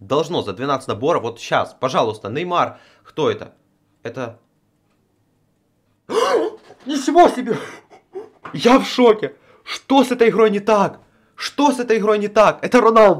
должно за 12 наборов, вот сейчас, пожалуйста, Неймар, кто это? Это... Ничего себе! Я в шоке! Что с этой игрой не так? Что с этой игрой не так? Это Роналду!